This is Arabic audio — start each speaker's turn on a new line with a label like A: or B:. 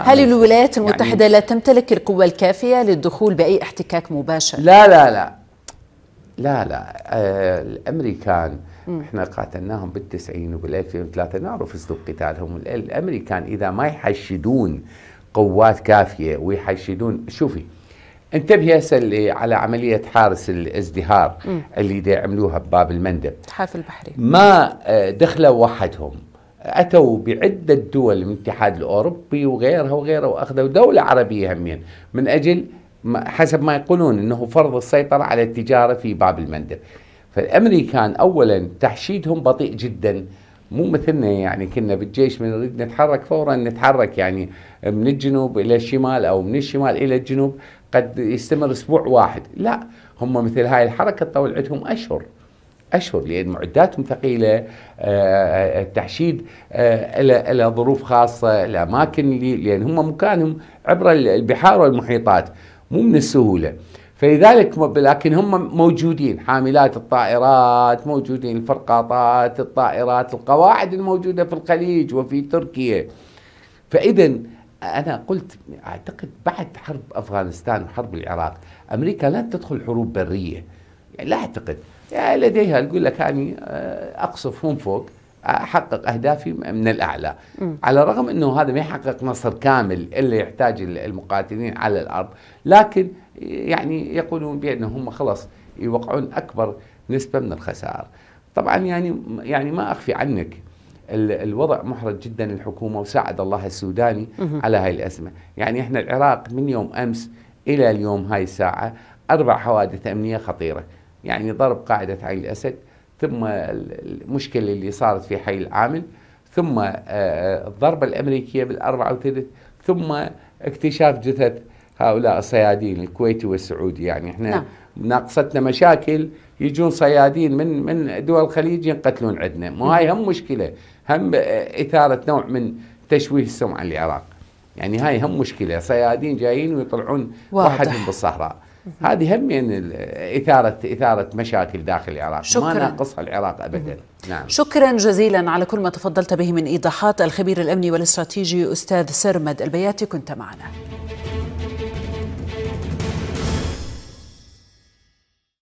A: هل الولايات يعني المتحدة يعني لا تمتلك القوة الكافية للدخول بأي احتكاك مباشر؟ لا لا لا لا لا آه الامريكان م. احنا قاتلناهم بالتسعين وبال 2003 نعرف اسلوب قتالهم الامريكان اذا ما يحشدون قوات كافيه ويحشدون شوفي انتبهي هسه على عمليه حارس الازدهار م. اللي عملوها بباب المندب الحافل البحري ما آه دخلوا وحدهم أتوا بعدة دول من الاتحاد الأوروبي وغيرها وغيرها وأخذوا دولة عربية همين من أجل حسب ما يقولون أنه فرض السيطرة على التجارة في باب المندب فالامريكان اولا تحشيدهم بطيء جدا مو مثلنا يعني كنا بالجيش من نريد نتحرك فورا نتحرك يعني من الجنوب الى الشمال او من الشمال الى الجنوب قد يستمر اسبوع واحد لا هم مثل هاي الحركه تطول عندهم اشهر اشهر لان معداتهم ثقيله آه، آه، التحشيد آه، الى ظروف خاصه الاماكن اللي لان هم مكانهم عبر البحار والمحيطات مو من السهوله فلذلك لكن هم موجودين حاملات الطائرات موجودين الفرقاطات الطائرات القواعد الموجوده في الخليج وفي تركيا فاذا انا قلت اعتقد بعد حرب افغانستان وحرب العراق امريكا لن تدخل حروب بريه يعني لا أعتقد يعني لديها يقول لك أنا آه، أقصف من فوق احقق اهدافي من الاعلى م. على الرغم انه هذا ما يحقق نصر كامل اللي يحتاج المقاتلين على الارض لكن يعني يقولون بانه هم خلاص يوقعون اكبر نسبه من الخسائر طبعا يعني يعني ما اخفي عنك الوضع محرج جدا الحكومه وساعد الله السوداني مه. على هاي الازمه يعني احنا العراق من يوم امس الى اليوم هاي الساعه اربع حوادث امنيه خطيره يعني ضرب قاعدة عين الأسد ثم المشكلة اللي صارت في حي العامل ثم آه، آه، الضربة الأمريكية بالأربعة وثلاث ثم اكتشاف جثث هؤلاء الصيادين الكويتي والسعودي يعني احنا نعم. ناقصتنا مشاكل يجون صيادين من من دول الخليج ينقتلون عندنا مو هاي هم مشكله هم آه، اثاره نوع من تشويه السمعه للعراق يعني هاي هم مشكله صيادين جايين ويطلعون وحدهم بالصحراء هذه هم من اثاره اثاره مشاكل داخل العراق شكرا. ما ناقصها العراق ابدا نعم. شكرا جزيلا على كل ما تفضلت به من ايضاحات الخبير الامني والاستراتيجي استاذ سرمد البياتي كنت معنا